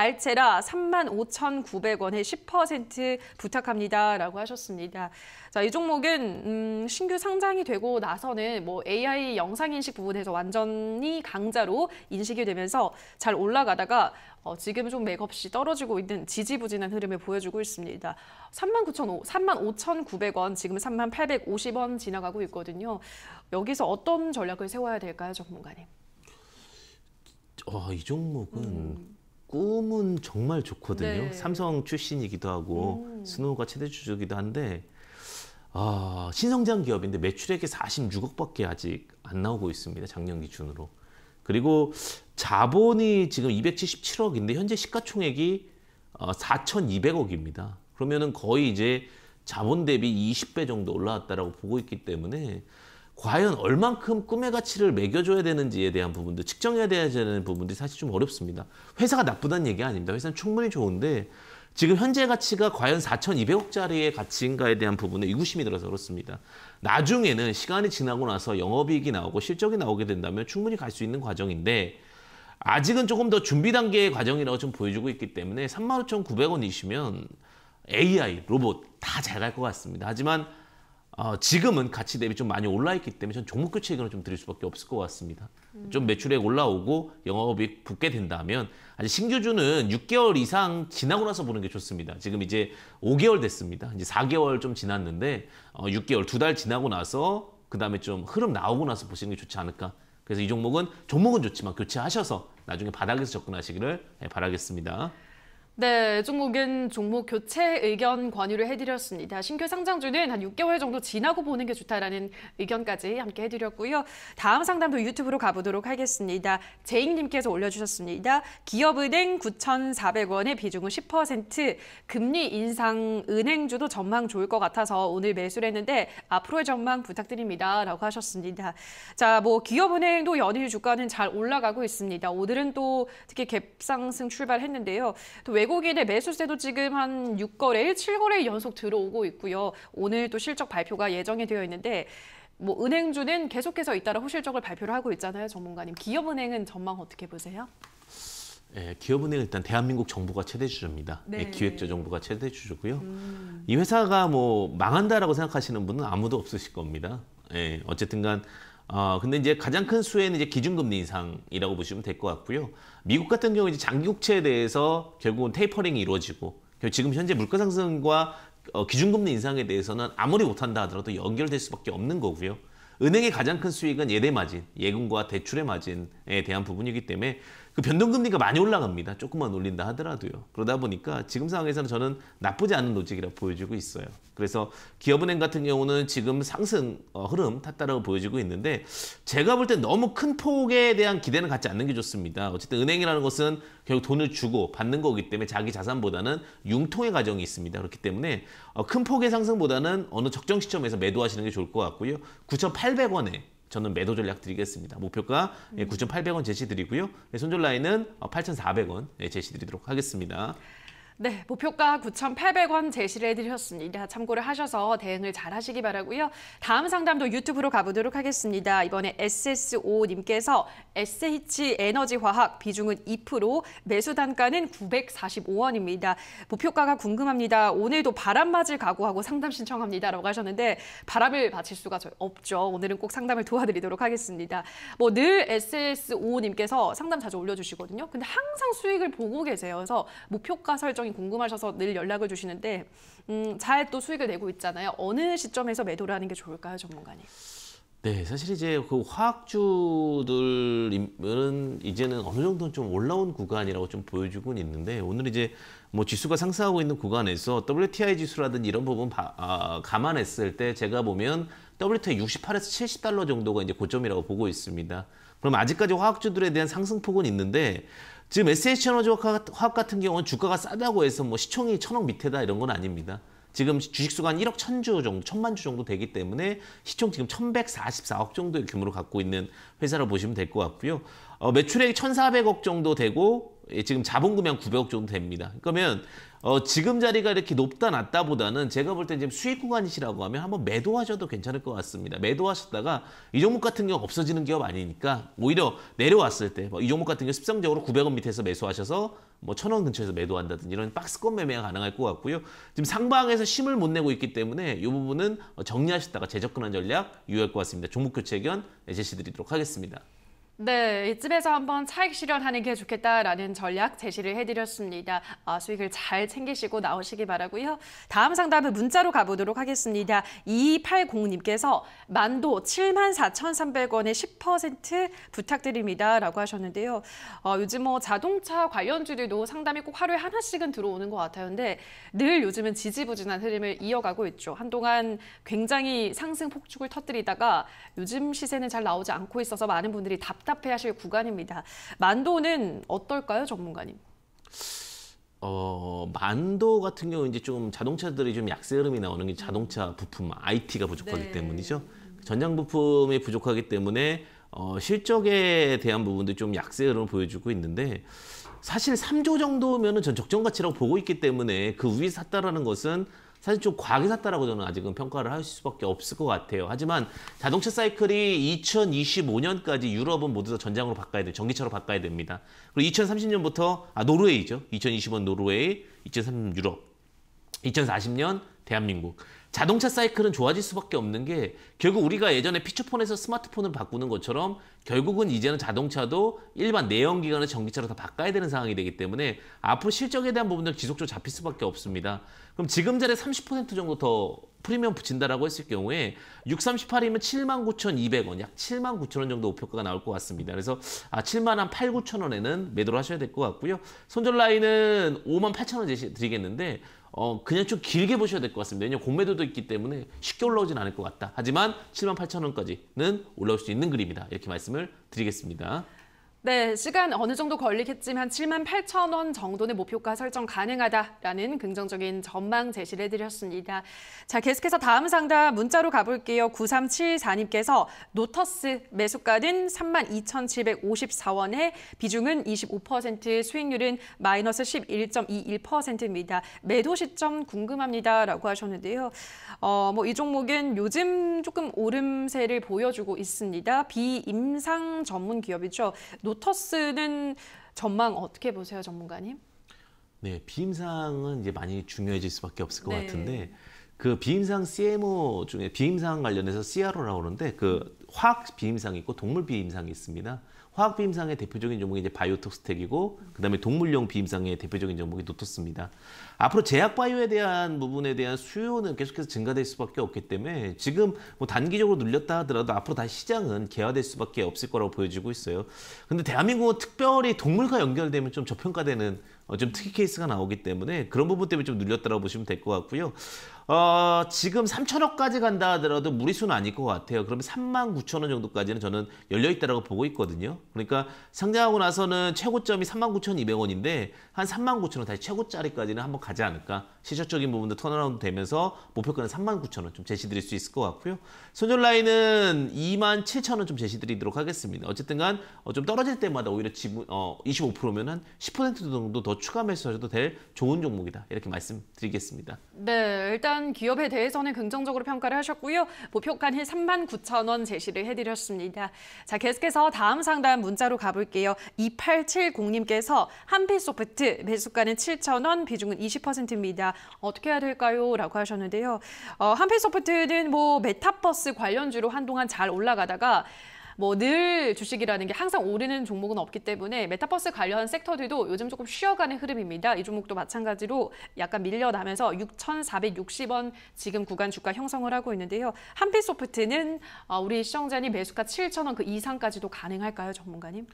알체라 35,900원에 10% 부탁합니다라고 하셨습니다. 자, 이 종목은 음, 신규 상장이 되고 나서는 뭐 AI 영상 인식 부분에서 완전히 강자로 인식이 되면서 잘 올라가다가 어, 지금 좀 맥없이 떨어지고 있는 지지부진한 흐름을 보여주고 있습니다. 3 5 9 0 0원 지금 3 8 5 0원 지나가고 있거든요. 여기서 어떤 전략을 세워야 될까요, 전문가님? 어, 이 종목은 음. 꿈은 정말 좋거든요. 네. 삼성 출신이기도 하고 음. 스노우가 최대 주주기도 한데 아, 신성장 기업인데 매출액이 46억밖에 아직 안 나오고 있습니다. 작년 기준으로. 그리고 자본이 지금 277억인데 현재 시가총액이 4,200억입니다. 어, 그러면은 거의 이제 자본 대비 20배 정도 올라왔다라고 보고 있기 때문에 과연 얼만큼 꿈의 가치를 매겨줘야 되는지에 대한 부분들 측정해야 되는 부분들이 사실 좀 어렵습니다. 회사가 나쁘다는 얘기 아닙니다. 회사는 충분히 좋은데 지금 현재 가치가 과연 4,200억짜리의 가치인가에 대한 부분에 의구심이 들어서 그렇습니다. 나중에는 시간이 지나고 나서 영업이익이 나오고 실적이 나오게 된다면 충분히 갈 수 있는 과정인데 아직은 조금 더 준비 단계의 과정이라고 좀 보여주고 있기 때문에 35,900원이시면 AI, 로봇 다 잘 갈 것 같습니다. 하지만 어, 지금은 가치 대비 좀 많이 올라있기 때문에 전 종목 교체 의견을 좀 드릴 수밖에 없을 것 같습니다. 음. 좀 매출액 올라오고 영업이 붙게 된다면 아직 신규주는 6개월 이상 지나고 나서 보는 게 좋습니다. 지금 이제 5개월 됐습니다. 이제 4개월 좀 지났는데 어, 6개월 두 달 지나고 나서 그 다음에 좀 흐름 나오고 나서 보시는 게 좋지 않을까. 그래서 이 종목은 종목은 좋지만 교체하셔서 나중에 바닥에서 접근하시기를 예, 바라겠습니다. 네, 중국은 종목 교체 의견 권유를 해드렸습니다. 신규 상장주는 한 6개월 정도 지나고 보는 게 좋다라는 의견까지 함께 해드렸고요. 다음 상담도 유튜브로 가보도록 하겠습니다. 제잉님께서 올려주셨습니다. 기업은행 9 4 0 0원에 비중은 10%, 금리 인상 은행주도 전망 좋을 것 같아서 오늘 매수를 했는데 앞으로의 전망 부탁드립니다. 라고 하셨습니다. 자, 뭐 기업은행도 연일 주가는 잘 올라가고 있습니다. 오늘은 또 특히 갭상승 출발했는데요. 또 외국 외국인의 매수세도 지금 한 6거래일, 7거래일 연속 들어오고 있고요. 오늘 또 실적 발표가 예정이 되어 있는데 뭐 은행주는 계속해서 잇따라 후실적을 발표를 하고 있잖아요, 전문가님. 기업은행은 전망 어떻게 보세요? 예, 기업은행 은 일단 대한민국 정부가 최대 주주입니다. 예, 네. 예, 기획재정부가 최대 주주고요. 음. 이 회사가 뭐 망한다라고 생각하시는 분은 아무도 없으실 겁니다. 예, 어쨌든간 어, 근데 이제 가장 큰 수혜는 이제 기준금리 인상이라고 보시면 될 것 같고요. 미국 같은 경우 이제 장기국채에 대해서 결국은 테이퍼링이 이루어지고 지금 현재 물가 상승과 어, 기준금리 인상에 대해서는 아무리 못한다 하더라도 연결될 수밖에 없는 거고요. 은행의 가장 큰 수익은 예대 마진, 예금과 대출의 마진에 대한 부분이기 때문에 그 변동금리가 많이 올라갑니다. 조금만 올린다 하더라도요. 그러다 보니까 지금 상황에서는 저는 나쁘지 않은 로직이라 고 보여지고 있어요. 그래서 기업은행 같은 경우는 지금 상승 어, 흐름 탔다라고 보여지고 있는데 제가 볼 때 너무 큰 폭에 대한 기대는 갖지 않는 게 좋습니다. 어쨌든 은행이라는 것은 결국 돈을 주고 받는 거기 때문에 자기 자산보다는 융통의 과정이 있습니다. 그렇기 때문에 어, 큰 폭의 상승보다는 어느 적정 시점에서 매도하시는 게 좋을 것 같고요. 9,800원에 저는 매도 전략 드리겠습니다. 목표가 9,800원 음. 예, 제시드리고요. 예, 손절 라인은 8,400원 어, 예, 제시드리도록 하겠습니다. 네, 목표가 9,800원 제시를 해드렸습니다. 참고를 하셔서 대응을 잘 하시기 바라고요. 다음 상담도 유튜브로 가보도록 하겠습니다. 이번에 SSO님께서 SH 에너지화학 비중은 2%, 매수 단가는 945원입니다. 목표가가 궁금합니다. 오늘도 바람 맞을 각오하고 상담 신청합니다. 라고 하셨는데 바람을 맞힐 수가 없죠. 오늘은 꼭 상담을 도와드리도록 하겠습니다. 뭐늘 SSO님께서 상담 자주 올려주시거든요. 근데 항상 수익을 보고 계세요. 그래서 목표가 설정 굉장히 궁금하셔서 늘 연락을 주시는데 음, 잘 또 수익을 내고 있잖아요. 어느 시점에서 매도를 하는 게 좋을까요, 전문가님? 네, 사실 이제 그 화학주들은 이제는 어느 정도는 좀 올라온 구간이라고 좀 보여주고는 있는데 오늘 이제 뭐 지수가 상승하고 있는 구간에서 WTI 지수라든지 이런 부분 바, 아, 감안했을 때 제가 보면 WTI 68에서 70달러 정도가 이제 고점이라고 보고 있습니다. 그럼 아직까지 화학주들에 대한 상승폭은 있는데 지금 SH에너지 화학 같은 경우는 주가가 싸다고 해서 뭐 시총이 천억 밑에다 이런 건 아닙니다. 지금 주식수가 한 1억 천주 정도, 천만 주 정도 되기 때문에 시총 지금 1144억 정도의 규모를 갖고 있는 회사를 보시면 될 것 같고요. 어, 매출액이 1400억 정도 되고 예, 지금 자본금이 한 900억 정도 됩니다. 그러면 어, 지금 자리가 이렇게 높다 낮다보다는 제가 볼 때 지금 수익 구간이시라고 하면 한번 매도하셔도 괜찮을 것 같습니다. 매도하셨다가 이 종목 같은 경우 없어지는 기업 아니니까 오히려 내려왔을 때이 뭐 종목 같은 경우 습성적으로 900원 밑에서 매수하셔서 뭐 1000원 근처에서 매도한다든지 이런 박스권 매매가 가능할 것 같고요. 지금 상방에서 심을못 내고 있기 때문에 이 부분은 정리하셨다가 재접근한 전략 유효할 것 같습니다. 종목 교체 의견 제시드리도록 하겠습니다. 네, 이쯤에서 한번 차익 실현하는 게 좋겠다라는 전략 제시를 해드렸습니다. 아, 수익을 잘 챙기시고 나오시기 바라고요. 다음 상담은 문자로 가보도록 하겠습니다. 2280님께서 만도 74,300원에 10% 부탁드립니다. 라고 하셨는데요. 어, 요즘 뭐 자동차 관련주들도 상담이 꼭 하루에 하나씩은 들어오는 것 같아요. 근데 늘 요즘은 지지부진한 흐름을 이어가고 있죠. 한동안 굉장히 상승 폭죽을 터뜨리다가 요즘 시세는 잘 나오지 않고 있어서 많은 분들이 답답 답답해 하실 구간입니다. 만도는 어떨까요, 전문가님? 어, 만도 같은 경우 이제 좀 자동차들이 좀 약세 름이 나오는 게 자동차 부품 IT가 부족하기 네. 때문이죠. 전장 부품이 부족하기 때문에 어, 실적에 대한 부분도 좀 약세 름을 보여주고 있는데 사실 3조 정도면은 전 적정 가치라고 보고 있기 때문에 그 위에 샀다라는 것은 사실 좀 과하게 샀다라고 저는 아직은 평가를 할 수밖에 없을 것 같아요. 하지만 자동차 사이클이 2025년까지 유럽은 모두 다 전장으로 바꿔야 돼, 전기차로 바꿔야 됩니다. 그리고 2030년부터 아 노르웨이죠. 2025년 노르웨이, 2030년 유럽, 2040년 대한민국. 자동차 사이클은 좋아질 수밖에 없는 게 결국 우리가 예전에 피처폰에서 스마트폰을 바꾸는 것처럼 결국은 이제는 자동차도 일반 내연기관의 전기차로 다 바꿔야 되는 상황이 되기 때문에 앞으로 실적에 대한 부분들 지속적으로 잡힐 수밖에 없습니다. 그럼 지금 자리에 30% 정도 더 프리미엄 붙인다라고 했을 경우에 638이면 79,200원, 약 79,000원 정도 우표가가 나올 것 같습니다. 그래서 아, 7만 한 8, 9 0 0원에는 매도를 하셔야 될 것 같고요. 손절 라인은 58,000원 만 제시 드리겠는데 어, 그냥 좀 길게 보셔야 될 것 같습니다. 왜냐면 공매도도 있기 때문에 쉽게 올라오진 않을 것 같다. 하지만 7만 8천 원까지는 올라올 수 있는 그림이다. 이렇게 말씀을 드리겠습니다. 네, 시간 어느 정도 걸리겠지만 7만 8천 원 정도는 목표가 설정 가능하다라는 긍정적인 전망 제시를 해드렸습니다. 자, 계속해서 다음 상담 문자로 가볼게요. 9374님께서 노터스 매수가는 3만 2,754원에 비중은 25%, 수익률은 마이너스 11.21%입니다. 매도 시점 궁금합니다라고 하셨는데요. 어, 뭐 이 종목은 요즘 조금 오름세를 보여주고 있습니다. 비임상 전문 기업이죠. 로터스는 전망 어떻게 보세요, 전문가님? 네, 비임상은 이제 많이 중요해질 수밖에 없을 것 네. 같은데 그 비임상 CMO 중에 비임상 관련해서 CRO라고 그러는데 그 화학 비임상이 있고 동물 비임상이 있습니다. 화학 비임상의 대표적인 종목이 이제 바이오톡스텍이고 그다음에 동물용 비임상의 대표적인 종목이 노토스입니다. 앞으로 제약 바이오에 대한 부분에 대한 수요는 계속해서 증가될 수밖에 없기 때문에 지금 뭐 단기적으로 눌렸다 하더라도 앞으로 다시 시장은 개화될 수밖에 없을 거라고 보여지고 있어요. 근데 대한민국은 특별히 동물과 연결되면 좀 저평가되는 어, 좀 특이 케이스가 나오기 때문에 그런 부분 때문에 좀 눌렸다고 보시면 될 것 같고요. 어, 지금 3천억까지 간다 하더라도 무리수는 아닐 것 같아요. 그러면 3만 9천 원 정도까지는 저는 열려있다라고 보고 있거든요. 그러니까 상장하고 나서는 최고점이 3만 9,200원인데 한 3만 9천 원 다시 최고짜리까지는 한번 가지 않을까. 시적적인 부분도 턴어라운드 되면서 목표가는 3만 9천 원좀 제시드릴 수 있을 것 같고요. 손절라인은 2만 7천 원좀 제시드리도록 하겠습니다. 어쨌든간 어, 좀 떨어질 때마다 오히려 지분 어, 25%면 한 10% 정도 더 추가 매수하셔도 될 좋은 종목이다. 이렇게 말씀드리겠습니다. 네, 일단 일 기업에 대해서는 긍정적으로 평가를 하셨고요. 보표가는 3만 9천 원 제시를 해드렸습니다. 자, 계속해서 다음 상담 문자로 가볼게요. 2870님께서 한필소프트 매수가는 7천 원, 비중은 20%입니다. 어떻게 해야 될까요? 라고 하셨는데요. 어, 한필소프트는뭐 메타버스 관련주로 한동안 잘 올라가다가 뭐늘 주식이라는 게 항상 오르는 종목은 없기 때문에 메타버스 관련 섹터들도 요즘 조금 쉬어가는 흐름입니다. 이 종목도 마찬가지로 약간 밀려나면서 6,460원 지금 구간 주가 형성을 하고 있는데요. 한빛소프트는 어, 우리 시청자님 매수가 7,000원 그 이상까지도 가능할까요, 전문가님?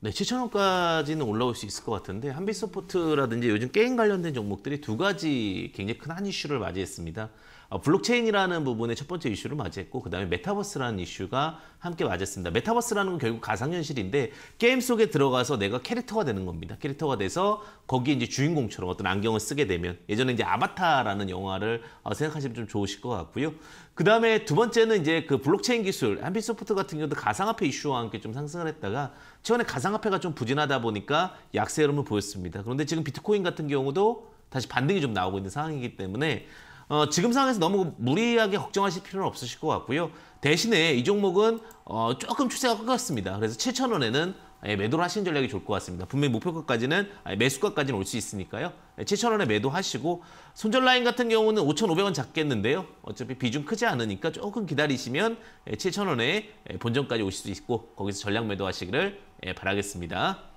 네, 7천원까지는 올라올 수 있을 것 같은데 한빛소프트라든지 요즘 게임 관련된 종목들이 두 가지 굉장히 큰 한 이슈를 맞이했습니다. 아, 블록체인이라는 부분의 첫 번째 이슈를 맞이했고 그 다음에 메타버스라는 이슈가 함께 맞았습니다. 메타버스라는 건 결국 가상현실인데 게임 속에 들어가서 내가 캐릭터가 되는 겁니다. 캐릭터가 돼서 거기에 이제 주인공처럼 어떤 안경을 쓰게 되면 예전에 이제 아바타라는 영화를 어, 생각하시면 좀 좋으실 것 같고요. 그 다음에 두 번째는 이제 그 블록체인 기술, 한빛소프트 같은 경우도 가상화폐 이슈와 함께 좀 상승을 했다가 최근에 가상화폐가 좀 부진하다 보니까 약세 흐름을 보였습니다. 그런데 지금 비트코인 같은 경우도 다시 반등이 좀 나오고 있는 상황이기 때문에 어, 지금 상황에서 너무 무리하게 걱정하실 필요는 없으실 것 같고요. 대신에 이 종목은 어, 조금 추세가 꺾였습니다. 그래서 7,000원에는 예, 매도를 하시는 전략이 좋을 것 같습니다. 분명히 목표가까지는 아 매수가까지는 올 수 있으니까요. 예, 7,000원에 매도하시고 손절 라인 같은 경우는 5,500원 잡겠는데요. 어차피 비중 크지 않으니까 조금 기다리시면 예, 7,000원에 예, 본전까지 오실 수 있고 거기서 전략 매도하시기를 예, 바라겠습니다.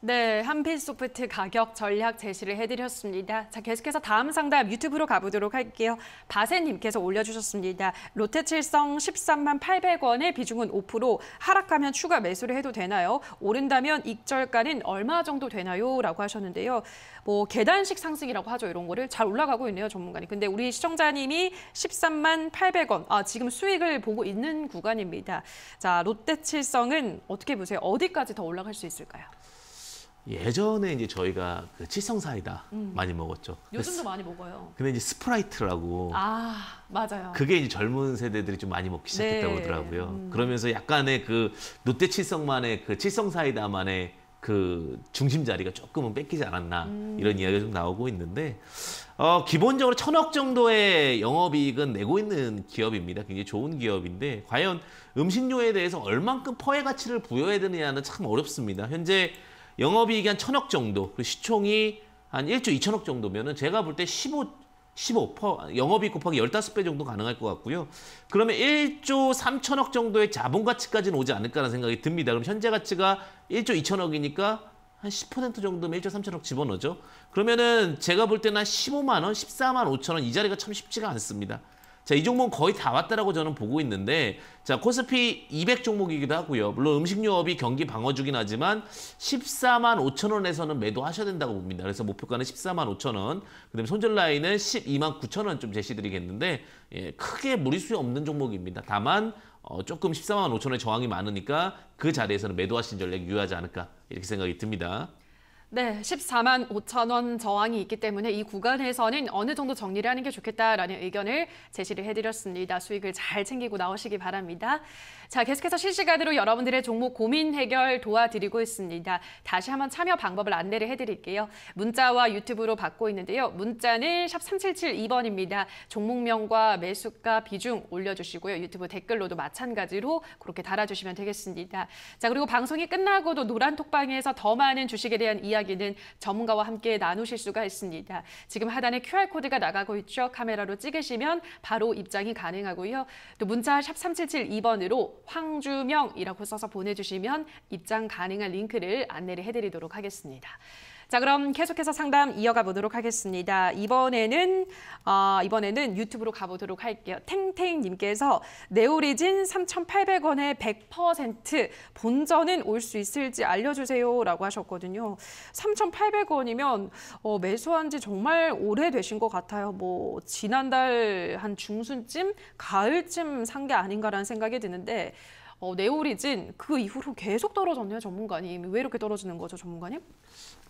네, 한빛소프트 가격 전략 제시를 해드렸습니다. 자, 계속해서 다음 상담 유튜브로 가보도록 할게요. 바세님께서 올려주셨습니다. 롯데칠성 13만 800원의 비중은 5% 하락하면 추가 매수를 해도 되나요? 오른다면 익절가는 얼마 정도 되나요? 라고 하셨는데요. 뭐 계단식 상승이라고 하죠. 이런 거를 잘 올라가고 있네요, 전문가님. 근데 우리 시청자님이 13만 800원, 아 지금 수익을 보고 있는 구간입니다. 자, 롯데칠성은 어떻게 보세요? 어디까지 더 올라갈 수 있을까요? 예전에 이제 저희가 그 칠성사이다 음. 많이 먹었죠. 요즘도 많이 먹어요. 근데 이제 스프라이트라고. 아 맞아요. 그게 이제 젊은 세대들이 좀 많이 먹기 네. 시작했다고 그러더라고요. 음. 그러면서 약간의 그 롯데 칠성만의 그 칠성사이다만의 그 중심 자리가 조금은 뺏기지 않았나 음. 이런 이야기가 좀 나오고 있는데 어, 기본적으로 천억 정도의 영업이익은 내고 있는 기업입니다. 굉장히 좋은 기업인데 과연 음식료에 대해서 얼만큼 퍼의 가치를 부여해야 되느냐는 참 어렵습니다. 현재 영업이익이 한 천억 정도, 그리고 시총이 한 1조 2천억 정도면은 제가 볼 때 15, 15, 영업이익 곱하기 15배 정도 가능할 것 같고요. 그러면 1조 3천억 정도의 자본 가치까지는 오지 않을까라는 생각이 듭니다. 그럼 현재 가치가 1조 2천억이니까 한 10% 정도면 1조 3천억 집어넣죠. 그러면은 제가 볼 때는 한 15만 원, 14만 5천 원 이 자리가 참 쉽지가 않습니다. 자, 이 종목은 거의 다 왔다라고 저는 보고 있는데 자, 코스피 200 종목이기도 하고요. 물론 음식료업이 경기 방어주긴 하지만 14만 5천 원에서는 매도하셔야 된다고 봅니다. 그래서 목표가는 14만 5천 원, 그다음에 손절 라인은 12만 9천 원 좀 제시드리겠는데 예, 크게 무리수에 없는 종목입니다. 다만 어, 조금 14만 5천 원의 저항이 많으니까 그 자리에서는 매도하신 전략이 유효하지 않을까 이렇게 생각이 듭니다. 네, 14만 5천 원 저항이 있기 때문에 이 구간에서는 어느 정도 정리를 하는 게 좋겠다라는 의견을 제시를 해드렸습니다. 수익을 잘 챙기고 나오시기 바랍니다. 자, 계속해서 실시간으로 여러분들의 종목 고민 해결 도와드리고 있습니다. 다시 한번 참여 방법을 안내를 해드릴게요. 문자와 유튜브로 받고 있는데요. 문자는 샵 3772번입니다. 종목명과 매수가 비중 올려주시고요. 유튜브 댓글로도 마찬가지로 그렇게 달아주시면 되겠습니다. 자, 그리고 방송이 끝나고도 노란 톡방에서 더 많은 주식에 대한 이야기 이야기는 전문가와 함께 나누실 수가 있습니다. 지금 하단에 QR코드가 나가고 있죠. 카메라로 찍으시면 바로 입장이 가능하고요. 또 문자 3772번으로 황주명이라고 써서 보내주시면 입장 가능한 링크를 안내를 해드리도록 하겠습니다. 자, 그럼 계속해서 상담 이어가 보도록 하겠습니다. 이번에는 어, 이번에는 유튜브로 가보도록 할게요. 탱탱님께서 네오리진 3,800원에 100% 본전은 올 수 있을지 알려주세요라고 하셨거든요. 3,800원이면 어, 매수한 지 정말 오래되신 것 같아요. 뭐 지난달 한 중순쯤 가을쯤 산 게 아닌가라는 생각이 드는데 어, 네오리진 그 이후로 계속 떨어졌네요, 전문가님. 왜 이렇게 떨어지는 거죠, 전문가님?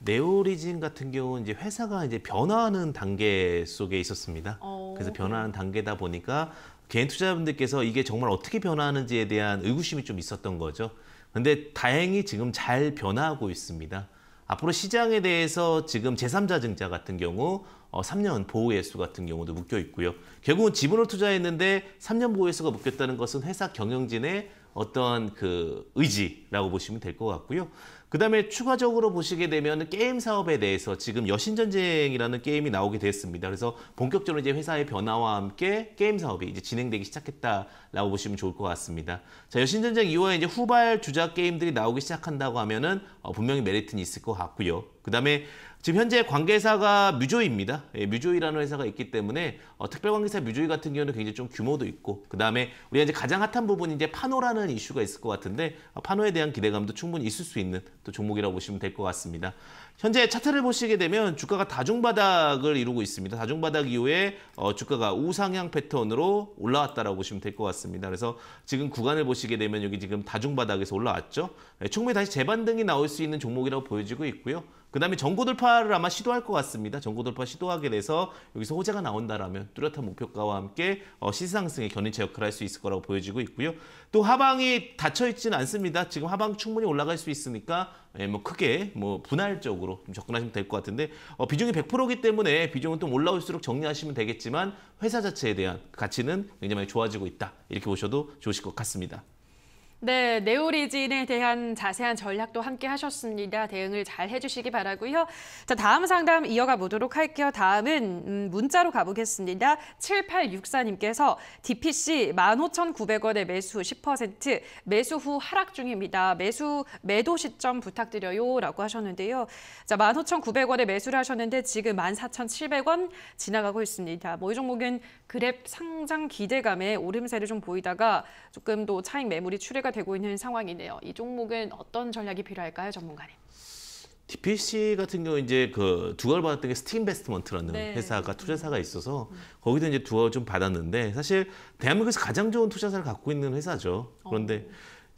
네오리진 같은 경우는 이제 회사가 이제 변화하는 단계 속에 있었습니다. 어... 그래서 변화하는 단계다 보니까 개인 투자자분들께서 이게 정말 어떻게 변화하는지에 대한 의구심이 좀 있었던 거죠. 근데 다행히 지금 잘 변화하고 있습니다. 앞으로 시장에 대해서 지금 제3자 증자 같은 경우 어, 3년 보호예수 같은 경우도 묶여 있고요. 결국은 지분을 투자했는데 3년 보호예수가 묶였다는 것은 회사 경영진의 어떤 그 의지라고 보시면 될 것 같고요. 그 다음에 추가적으로 보시게 되면 게임 사업에 대해서 지금 여신전쟁이라는 게임이 나오게 됐습니다. 그래서 본격적으로 이제 회사의 변화와 함께 게임 사업이 이제 진행되기 시작했다라고 보시면 좋을 것 같습니다. 자, 여신전쟁 이후에 이제 후발 주작 게임들이 나오기 시작한다고 하면은 어, 분명히 메리트는 있을 것 같고요. 그 다음에 지금 현재 관계사가 뮤조입니다 예, 뮤조이라는 회사가 있기 때문에 어, 특별관계사 뮤조이 같은 경우는 굉장히 좀 규모도 있고 그 다음에 우리가 이제 가장 핫한 부분이 이제 파노라는 이슈가 있을 것 같은데 어, 파노에 대한 기대감도 충분히 있을 수 있는 또 종목이라고 보시면 될 것 같습니다. 현재 차트를 보시게 되면 주가가 다중바닥을 이루고 있습니다. 다중바닥 이후에 어, 주가가 우상향 패턴으로 올라왔다라고 보시면 될 것 같습니다. 그래서 지금 구간을 보시게 되면 여기 지금 다중바닥에서 올라왔죠. 예, 충분히 다시 재반등이 나올 수 있는 종목이라고 보여지고 있고요. 그 다음에 정고 돌파를 아마 시도할 것 같습니다. 정고 돌파 시도하게 돼서 여기서 호재가 나온다라면 뚜렷한 목표가와 함께 어, 시상승의 견인차 역할을 할 수 있을 거라고 보여지고 있고요. 또 하방이 닫혀있진 않습니다. 지금 하방 충분히 올라갈 수 있으니까 예, 뭐 크게 뭐 분할적으로 접근하시면 될 것 같은데 어, 비중이 100%이기 때문에 비중은 좀 올라올수록 정리하시면 되겠지만 회사 자체에 대한 가치는 굉장히 많이 좋아지고 있다. 이렇게 보셔도 좋으실 것 같습니다. 네, 네오리진에 대한 자세한 전략도 함께 하셨습니다. 대응을 잘 해주시기 바라고요. 자, 다음 상담 이어가 보도록 할게요. 다음은 음, 문자로 가보겠습니다. 7864님께서 DPC 15,900원에 매수 10%, 매수 후 하락 중입니다. 매수 매도 시점 부탁드려요. 라고 하셨는데요. 자, 15,900원에 매수를 하셨는데 지금 14,700원 지나가고 있습니다. 뭐이 종목은 그랩 상장 기대감에 오름세를 좀 보이다가 조금 또 차익 매물이 출해가 화제가 되고 있는 상황이네요. 이 종목은 어떤 전략이 필요할까요, 전문가님? DPC 같은 경우 이제 그 두어를 받았던 게 스팀베스트먼트라는 네. 회사가 투자사가 음. 있어서 음. 거기도 이제 두어 좀 받았는데 사실 대한민국에서 가장 좋은 투자사를 갖고 있는 회사죠. 그런데 어.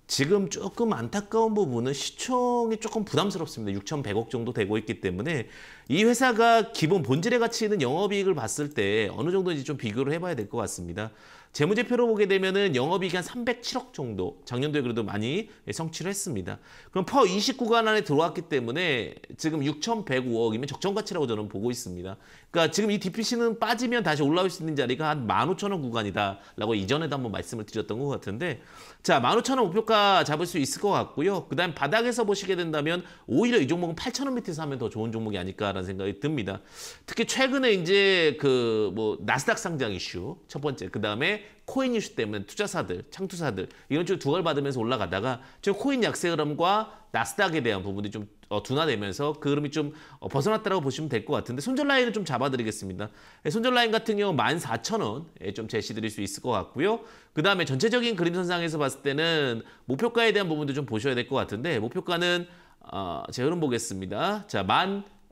지금 조금 안타까운 부분은 시총이 조금 부담스럽습니다. 6,100억 정도 되고 있기 때문에 이 회사가 기본 본질의 가치 있는 영업이익을 봤을 때 어느 정도인지 좀 비교를 해봐야 될 것 같습니다. 재무제표로 보게 되면은 영업이익이 한 307억 정도 작년도에 그래도 많이 성취를 했습니다. 그럼 퍼2구간 안에 들어왔기 때문에 지금 6,105억이면 적정 가치라고 저는 보고 있습니다. 그러니까 지금 이 DPC는 빠지면 다시 올라올 수 있는 자리가 한 15,000원 구간이다라고 이전에도 한번 말씀을 드렸던 것 같은데 자 15,000원 목표가 잡을 수 있을 것 같고요. 그 다음 바닥에서 보시게 된다면 오히려 이 종목은 8,000원 밑에서 하면 더 좋은 종목이 아닐까라는 생각이 듭니다. 특히 최근에 이제 그 뭐 나스닥 상장 이슈 첫 번째 그 다음에 코인 이슈 때문에 투자사들, 창투사들 이런 쪽으 두갈 받으면서 올라가다가 지금 코인 약세 흐름과 나스닥에 대한 부분이 들좀 어, 둔화되면서 그 흐름이 좀 어, 벗어났다고 보시면 될 것 같은데 손절 라인을 좀 잡아드리겠습니다. 예, 손절 라인 같은 경우 14,000원에 예, 좀 제시드릴 수 있을 것 같고요. 그 다음에 전체적인 그림선상에서 봤을 때는 목표가에 대한 부분도 좀 보셔야 될 것 같은데 목표가는 어, 제 흐름 보겠습니다. 자,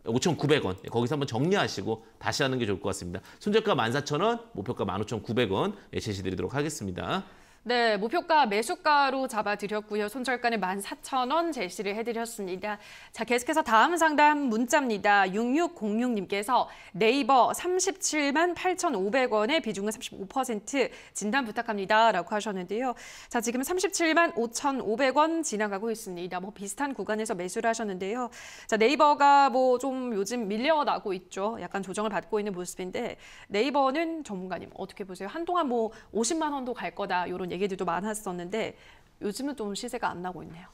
15,900원. 예, 거기서 한번 정리하시고 다시 하는 게 좋을 것 같습니다. 손절가 14,000원, 목표가 15,900원 제시드리도록 하겠습니다. 네, 목표가 매수가로 잡아드렸고요. 손절가는 14,000원 제시를 해드렸습니다. 자, 계속해서 다음 상담 문자입니다. 6606님께서 네이버 37만 8,500원의 비중은 35% 진단 부탁합니다. 라고 하셨는데요. 자, 지금 37만 5,500원 지나가고 있습니다. 뭐 비슷한 구간에서 매수를 하셨는데요. 자, 네이버가 뭐 좀 요즘 밀려나고 있죠. 약간 조정을 받고 있는 모습인데 네이버는 전문가님 어떻게 보세요? 한동안 뭐 50만 원도 갈 거다. 요런 그런 얘기들도 많았었는데 요즘은 좀 시세가 안 나고 있네요.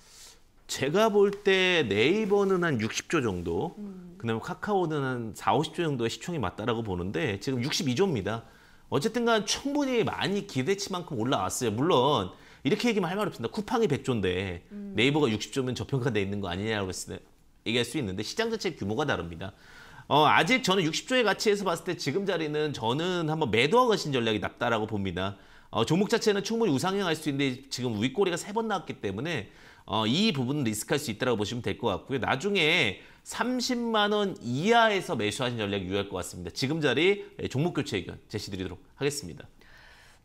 제가 볼 때 네이버는 한 60조 정도, 음. 그다음에 카카오는 한 4, 50조 정도의 시총이 맞다라고 보는데 지금 62조입니다. 어쨌든 간 충분히 많이 기대치만큼 올라왔어요. 물론 이렇게 얘기하면할 말 없습니다. 쿠팡이 100조인데 음. 네이버가 60조면 저평가돼 있는 거아니냐고 얘기할 수 있는데 시장 자체 규모가 다릅니다. 어, 아직 저는 60조의 가치에서 봤을 때 지금 자리는 저는 한번 매도하고 신 전략이 낫다라고 봅니다. 어, 종목 자체는 충분히 우상향할 수 있는데 지금 윗꼬리가 세 번 나왔기 때문에 어, 이 부분은 리스크할 수 있다고 보시면 될 것 같고요. 나중에 30만 원 이하에서 매수하신 전략이 유효할 것 같습니다. 지금 자리 종목 교체 의견 제시드리도록 하겠습니다.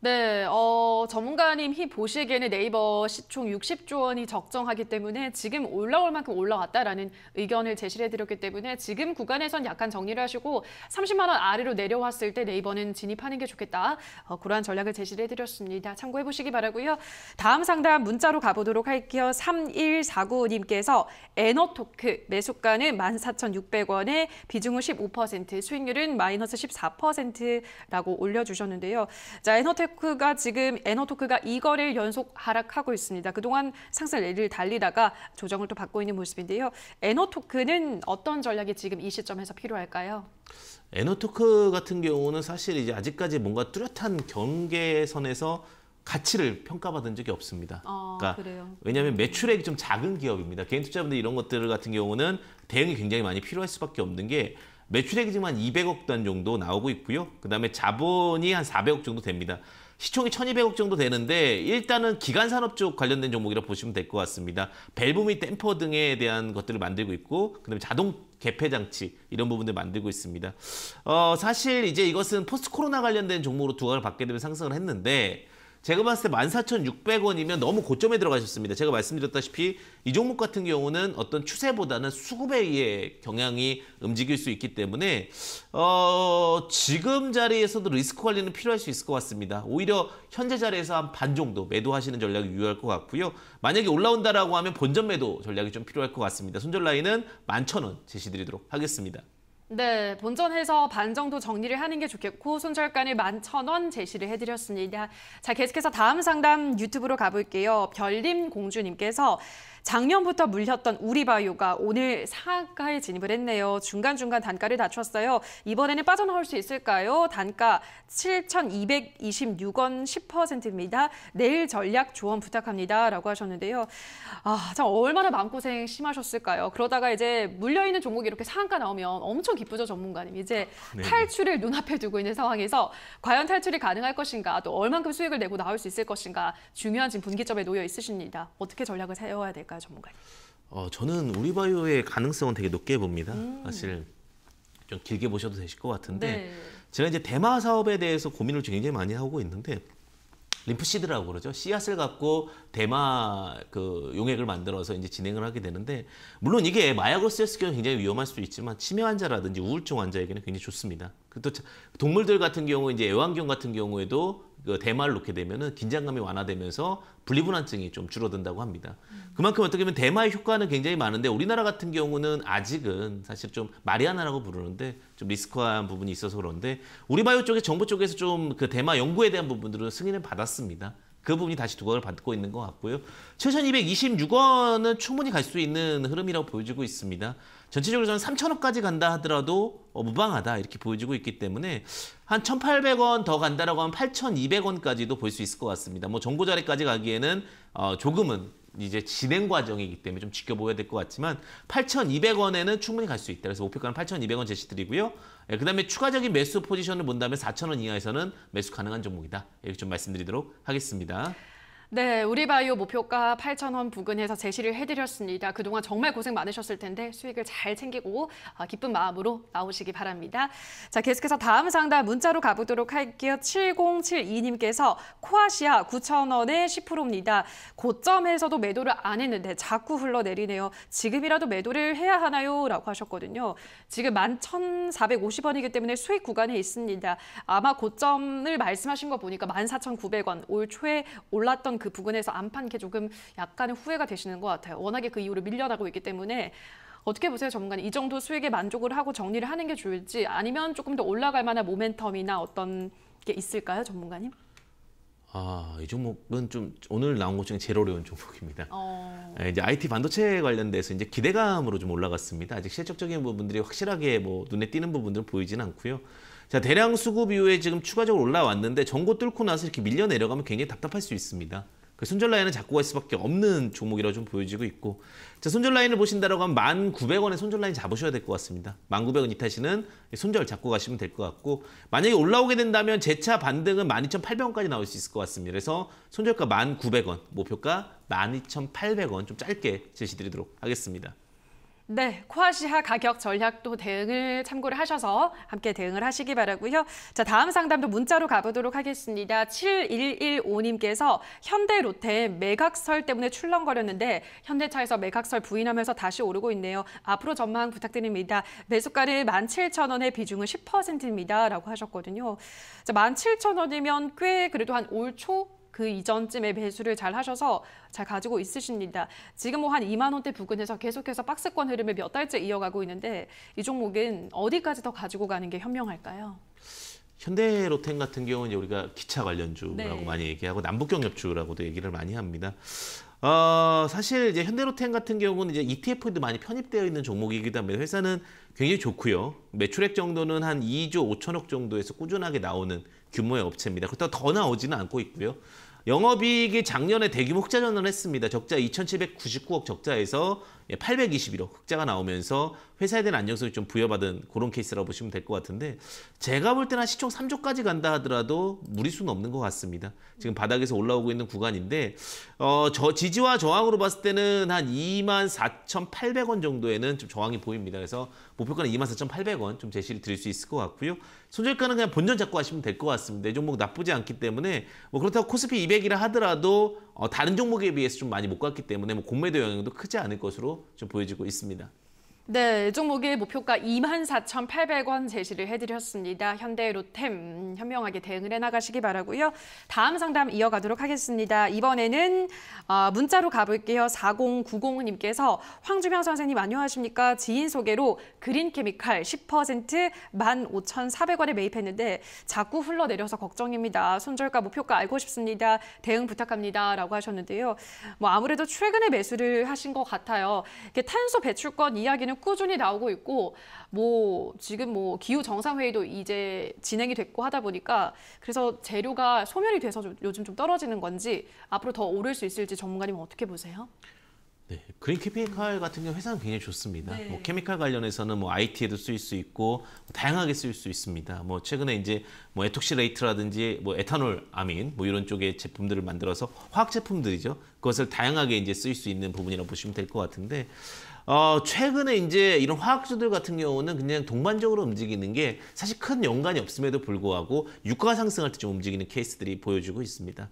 네, 어, 전문가님히 보시기에는 네이버 시총 60조 원이 적정하기 때문에 지금 올라올 만큼 올라왔다라는 의견을 제시해드렸기 때문에 지금 구간에선 약간 정리를 하시고 30만 원 아래로 내려왔을 때 네이버는 진입하는 게 좋겠다. 어, 그러한 전략을 제시해드렸습니다. 참고해보시기 바라고요. 다음 상담 문자로 가보도록 할게요. 3149님께서 에너토크 매수가는 14,600원에 비중은 15%, 수익률은 마이너스 14%라고 올려주셨는데요. 자, 에너토크 코스피가 지금 에너토크가 이거를 연속 하락하고 있습니다. 그동안 상승 랠리를 달리다가 조정을 또 받고 있는 모습인데요. 에너토크는 어떤 전략이 지금 이 시점에서 필요할까요? 에너토크 같은 경우는 사실 이제 아직까지 뭔가 뚜렷한 경계선에서 가치를 평가받은 적이 없습니다. 아, 그러니까 그래요. 왜냐하면 매출액이 좀 작은 기업입니다. 개인 투자분들 이런 것들 같은 경우는 대응이 굉장히 많이 필요할 수밖에 없는 게 매출액이 지금 한 200억 단 정도 나오고 있고요. 그 다음에 자본이 한 400억 정도 됩니다. 시총이 1200억 정도 되는데 일단은 기간산업 쪽 관련된 종목이라 고 보시면 될 것 같습니다. 밸브 및 댐퍼 등에 대한 것들을 만들고 있고 그다음에 자동 개폐 장치 이런 부분들 만들고 있습니다. 어 사실 이제 이것은 포스트 코로나 관련된 종목으로 두각을 받게 되면 상승을 했는데 제가 봤을 때 14,600원이면 너무 고점에 들어가셨습니다. 제가 말씀드렸다시피 이 종목 같은 경우는 어떤 추세보다는 수급에 의해 경향이 움직일 수 있기 때문에 어, 지금 자리에서도 리스크 관리는 필요할 수 있을 것 같습니다. 오히려 현재 자리에서 한 반 정도 매도하시는 전략이 유효할 것 같고요. 만약에 올라온다라고 하면 본전 매도 전략이 좀 필요할 것 같습니다. 손절 라인은 11,000원 제시드리도록 하겠습니다. 네, 본전해서 반 정도 정리를 하는 게 좋겠고 손절간에 11,000원 제시를 해드렸습니다. 자, 계속해서 다음 상담 유튜브로 가볼게요. 별림 공주님께서 작년부터 물렸던 우리바이오가 오늘 상가에 진입을 했네요. 중간중간 단가를 다쳤어요 이번에는 빠져나올 수 있을까요? 단가 7,226원 10%입니다. 내일 전략 조언 부탁합니다. 라고 하셨는데요. 아, 참 얼마나 마음고생 심하셨을까요? 그러다가 이제 물려있는 종목이 이렇게 상가 나오면 엄청 기쁘죠, 전문가님. 이제 네. 탈출을 눈앞에 두고 있는 상황에서 과연 탈출이 가능할 것인가, 또 얼만큼 수익을 내고 나올 수 있을 것인가 중요한 지금 분기점에 놓여 있으십니다. 어떻게 전략을 세워야 될까요? 될까요, 전문가님? 어, 저는 우리바이오의 가능성은 되게 높게 봅니다. 음. 사실 좀 길게 보셔도 되실 것 같은데 네. 제가 이제 대마 사업에 대해서 고민을 굉장히 많이 하고 있는데 림프시드라고 그러죠. 씨앗을 갖고 대마 그 용액을 만들어서 이제 진행을 하게 되는데 물론 이게 마약으로 쓰였을 경우 굉장히 위험할 수도 있지만 치매 환자라든지 우울증 환자에게는 굉장히 좋습니다. 그또 동물들 같은 경우 이제 애완견 같은 경우에도 그 대마를 놓게 되면은 긴장감이 완화되면서 분리불안증이 좀 줄어든다고 합니다. 그만큼 어떻게 보면 대마의 효과는 굉장히 많은데 우리나라 같은 경우는 아직은 사실 좀 마리아나라고 부르는데 좀 리스크한 부분이 있어서 그런데 우리 바이오 쪽에 정부 쪽에서 좀 그 대마 연구에 대한 부분들은 승인을 받았습니다. 그 부분이 다시 두 번을 받고 있는 것 같고요. 7,226원은 충분히 갈 수 있는 흐름이라고 보여지고 있습니다. 전체적으로 저는 3,000원까지 간다 하더라도 어, 무방하다 이렇게 보여지고 있기 때문에 한 1,800원 더 간다라고 하면 8,200원까지도 볼 수 있을 것 같습니다. 뭐 정고 자리까지 가기에는 어, 조금은 이제 진행 과정이기 때문에 좀 지켜보여야 될 것 같지만 8,200원에는 충분히 갈 수 있다. 그래서 목표가는 8,200원 제시드리고요. 예, 그다음에 추가적인 매수 포지션을 본다면 4천 원 이하에서는 매수 가능한 종목이다. 이렇게 좀 말씀드리도록 하겠습니다. 네, 우리바이오 목표가 8,000원 부근에서 제시를 해드렸습니다. 그동안 정말 고생 많으셨을 텐데 수익을 잘 챙기고 어, 기쁜 마음으로 나오시기 바랍니다. 자, 계속해서 다음 상담 문자로 가보도록 할게요. 7072님께서 코아시아 9,000원에 10%입니다. 고점에서도 매도를 안 했는데 자꾸 흘러내리네요. 지금이라도 매도를 해야 하나요? 라고 하셨거든요. 지금 11,450원이기 때문에 수익 구간에 있습니다. 아마 고점을 말씀하신 거 보니까 14,900원 올 초에 올랐던 그 부분에서 안팎게 조금 약간의 후회가 되시는 것 같아요. 워낙에 그 이후로 밀려나고 있기 때문에 어떻게 보세요, 전문가님? 이 정도 수익에 만족을 하고 정리를 하는 게 좋을지 아니면 조금 더 올라갈 만한 모멘텀이나 어떤 게 있을까요, 전문가님? 아, 이 종목은 좀 오늘 나온 것 중에 제일 어려운 종목입니다. 어... 네, 이제 IT 반도체 관련돼서 이제 기대감으로 좀 올라갔습니다. 아직 실적적인 부분들이 확실하게 뭐 눈에 띄는 부분들 보이지는 않고요. 자 대량 수급 이후에 지금 추가적으로 올라왔는데 전고 뚫고 나서 이렇게 밀려 내려가면 굉장히 답답할 수 있습니다. 그 손절 라인은 잡고 갈 수밖에 없는 종목이라 좀 보여지고 있고 자 손절 라인을 보신다라고 하면 1 9 0 0원에 손절 라인 잡으셔야 될 것 같습니다. 1 9 0 0원 이탈시는 손절 잡고 가시면 될 것 같고 만약에 올라오게 된다면 재차 반등은 12,800원까지 나올 수 있을 것 같습니다. 그래서 손절가 1 9 0 0원 목표가 12,800원 좀 짧게 제시드리도록 하겠습니다. 네, 코아시아 가격 전략도 대응을 참고를 하셔서 함께 대응을 하시기 바라고요. 자, 다음 상담도 문자로 가보도록 하겠습니다. 7115님께서 현대로템 매각설 때문에 출렁거렸는데 현대차에서 매각설 부인하면서 다시 오르고 있네요. 앞으로 전망 부탁드립니다. 매수가를 17,000원에 비중은 10%입니다. 라고 하셨거든요. 자, 17,000원이면 꽤 그래도 한올초 그 이전쯤에 매수를 잘 하셔서 잘 가지고 있으십니다. 지금 뭐한 2만 원대 부근에서 계속해서 박스권 흐름을 몇 달째 이어가고 있는데 이 종목은 어디까지 더 가지고 가는 게 현명할까요? 현대로템 같은 경우는 우리가 기차 관련주라고 네. 많이 얘기하고 남북경협주라고도 얘기를 많이 합니다. 어, 사실 이제 현대로템 같은 경우는 이제 ETF도 많이 편입되어 있는 종목이기도 합니 회사는 굉장히 좋고요. 매출액 정도는 한 2조 5천억 정도에서 꾸준하게 나오는 규모의 업체입니다. 그렇다고 더 나오지는 않고 있고요. 영업이익이 작년에 대규모 흑자 전환을 했습니다. 적자 2,799억 적자에서 821억 예, 흑자가 나오면서 회사에 대한 안정성이 좀 부여받은 그런 케이스라고 보시면 될 것 같은데 제가 볼 때는 시총 3조까지 간다 하더라도 무리수는 없는 것 같습니다. 지금 바닥에서 올라오고 있는 구간인데 어, 저 지지와 저항으로 봤을 때는 한 24,800원 정도에는 좀 저항이 보입니다. 그래서 목표가는 24,800원 좀 제시를 드릴 수 있을 것 같고요. 손절가는 그냥 본전 잡고 하시면 될 것 같습니다. 이 종목 나쁘지 않기 때문에 뭐 그렇다고 코스피 200이라 하더라도 어, 다른 종목에 비해서 좀 많이 못 갔기 때문에 뭐 공매도 영향도 크지 않을 것으로 좀 보여지고 있습니다. 네, 종목의 목표가 24,800원 제시를 해드렸습니다. 현대 로템 음, 현명하게 대응을 해나가시기 바라고요. 다음 상담 이어가도록 하겠습니다. 이번에는 어, 문자로 가볼게요. 4090님께서 황주명 선생님 안녕하십니까? 지인 소개로 그린케미칼 10% 15,400원에 매입했는데 자꾸 흘러내려서 걱정입니다. 손절가 목표가 알고 싶습니다. 대응 부탁합니다. 라고 하셨는데요. 뭐 아무래도 최근에 매수를 하신 것 같아요. 탄소 배출권 이야기는 꾸준히 나오고 있고 뭐 지금 뭐 기후 정상회의도 이제 진행이 됐고 하다 보니까 그래서 재료가 소멸이 돼서 요즘 좀 떨어지는 건지 앞으로 더 오를 수 있을지 전문가님 어떻게 보세요? 네, 그린 케미칼 같은 경우 회사는 굉장히 좋습니다. 네. 뭐 케미칼 관련해서는 뭐 IT에도 쓰일 수 있고 뭐 다양하게 쓰일 수 있습니다. 뭐 최근에 이제 뭐 에톡시레이트라든지 뭐 에탄올 아민 뭐 이런 쪽의 제품들을 만들어서 화학 제품들이죠. 그것을 다양하게 이제 쓰일 수 있는 부분이라고 보시면 될 것 같은데 어, 최근에 이제 이런 화학주들 같은 경우는 그냥 동반적으로 움직이는 게 사실 큰 연관이 없음에도 불구하고 유가 상승할 때 좀 움직이는 케이스들이 보여주고 있습니다.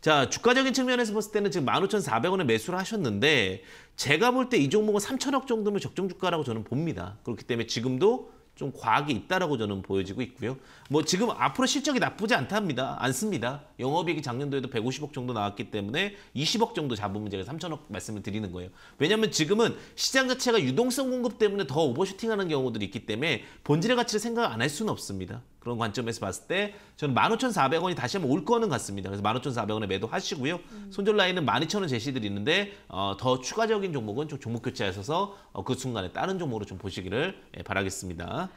자, 주가적인 측면에서 봤을 때는 지금 15,400원에 매수를 하셨는데 제가 볼 때 이 종목은 3천억 정도면 적정 주가라고 저는 봅니다. 그렇기 때문에 지금도 좀 과학이 있다라고 저는 보여지고 있고요. 뭐 지금 앞으로 실적이 나쁘지 않답니다. 않습니다. 영업이익이 작년도에도 150억 정도 나왔기 때문에 20억 정도 잡으면 제가 3천억 말씀을 드리는 거예요. 왜냐하면 지금은 시장 자체가 유동성 공급 때문에 더 오버슈팅하는 경우들이 있기 때문에 본질의 가치를 생각 안 할 수는 없습니다. 그런 관점에서 봤을 때 저는 15,400원이 다시 한번 올 거는 같습니다. 그래서 15,400원에 매도하시고요. 음. 손절 라인은 12,000원 제시들이있는데 어, 더 추가적인 종목은 좀 종목 교체하셔서 어, 그 순간에 다른 종목으로 좀 보시기를 예, 바라겠습니다.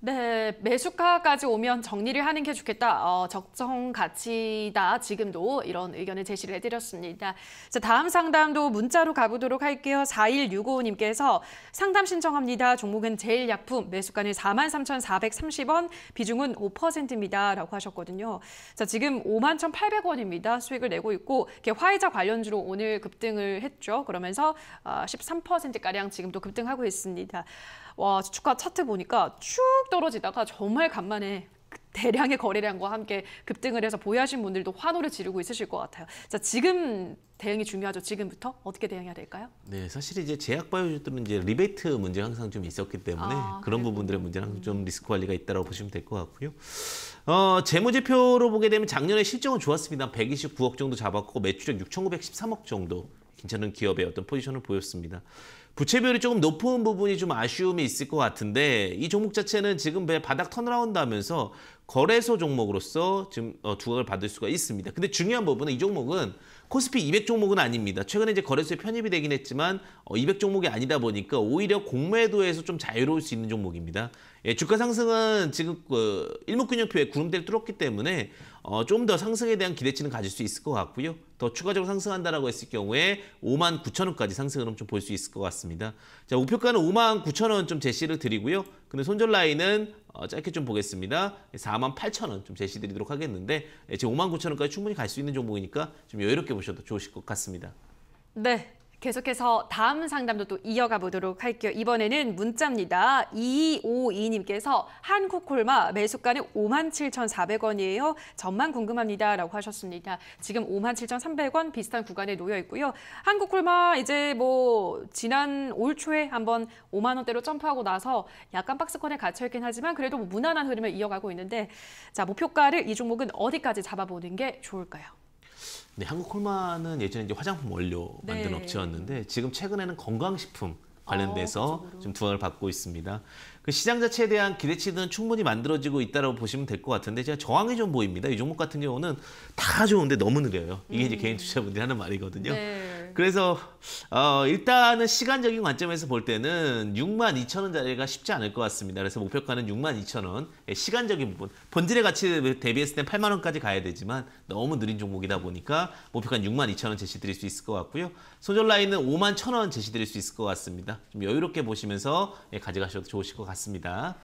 네, 매수가까지 오면 정리를 하는 게 좋겠다. 어, 적정 가치다. 지금도 이런 의견을 제시를 해드렸습니다. 자, 다음 상담도 문자로 가보도록 할게요. 4165님께서 상담 신청합니다. 종목은 제일약품, 매수가는 43,430원, 비중은 5%입니다. 라고 하셨거든요. 자, 지금 51,800원입니다. 수익을 내고 있고, 화이자 관련주로 오늘 급등을 했죠. 그러면서 어, 아, 13%가량 지금도 급등하고 있습니다. 와 주가 차트 보니까 쭉 떨어지다가 정말 간만에 대량의 거래량과 함께 급등을 해서 보유하신 분들도 환호를 지르고 있으실 것 같아요. 자, 지금 대응이 중요하죠. 지금부터 어떻게 대응해야 될까요? 네, 사실 이제 제약바이오주들은 이제 리베이트 문제 항상 좀 있었기 때문에 아, 그런 그 부분들의 문제는 항상 좀 음. 리스크 관리가 있다고 라 보시면 될 것 같고요. 어, 재무제표로 보게 되면 작년에 실적은 좋았습니다. 129억 정도 잡았고 매출액 6,913억 정도 괜찮은 기업의 어떤 포지션을 보였습니다. 부채비율이 조금 높은 부분이 좀 아쉬움이 있을 것 같은데 이 종목 자체는 지금 바닥 턴어라운드 하면서 거래소 종목으로서 지금 어, 두각을 받을 수가 있습니다. 근데 중요한 부분은 이 종목은 코스피 200 종목은 아닙니다. 최근에 이제 거래소에 편입이 되긴 했지만 200 어, 종목이 아니다 보니까 오히려 공매도에서 좀 자유로울 수 있는 종목입니다. 예, 주가 상승은 지금 그 일목균형표에 구름대를 뚫었기 때문에 어, 좀 더 상승에 대한 기대치는 가질 수 있을 것 같고요. 더 추가적으로 상승한다라고 했을 경우에 5만 9천 원까지 상승을 좀 볼 수 있을 것 같습니다. 자, 목표가는 5만 9천 원 좀 제시를 드리고요. 근데 손절 라인은 어, 짧게 좀 보겠습니다. 4만 8천 원 좀 제시드리도록 하겠는데 예, 지금 5만 9천 원까지 충분히 갈 수 있는 종목이니까 좀 여유롭게 보셔도 좋으실 것 같습니다. 네, 계속해서 다음 상담도 또 이어가 보도록 할게요. 이번에는 문자입니다. 2252님께서 한국콜마 매수가는 57,400원이에요. 전만 궁금합니다. 라고 하셨습니다. 지금 57,300원 비슷한 구간에 놓여 있고요. 한국콜마 이제 뭐 지난 올 초에 한번 5만 원대로 점프하고 나서 약간 박스권에 갇혀 있긴 하지만 그래도 뭐 무난한 흐름을 이어가고 있는데 자 목표가를 이 종목은 어디까지 잡아보는 게 좋을까요? 네, 한국 콜마는 예전에 이제 화장품 원료 만든 네. 업체였는데 지금 최근에는 건강식품 아, 관련돼서 어, 좀 두각을 받고 있습니다. 그 시장 자체에 대한 기대치는 충분히 만들어지고 있다고 보시면 될 것 같은데 제가 저항이 좀 보입니다. 이 종목 같은 경우는 다 좋은데 너무 느려요. 이게 음. 이제 개인 투자분들이 하는 말이거든요. 네. 그래서 어, 일단은 시간적인 관점에서 볼 때는 6만 2천 원짜리가 쉽지 않을 것 같습니다. 그래서 목표가는 6만 2천 원. 예, 시간적인 부분. 본질의 가치 대비했을 땐 8만 원까지 가야 되지만 너무 느린 종목이다 보니까 목표가는 6만 2천 원 제시드릴 수 있을 것 같고요. 소절 라인은 5만 1천 원 제시드릴 수 있을 것 같습니다. 좀 여유롭게 보시면서 예, 가져가셔도 좋으실 것 같습니다.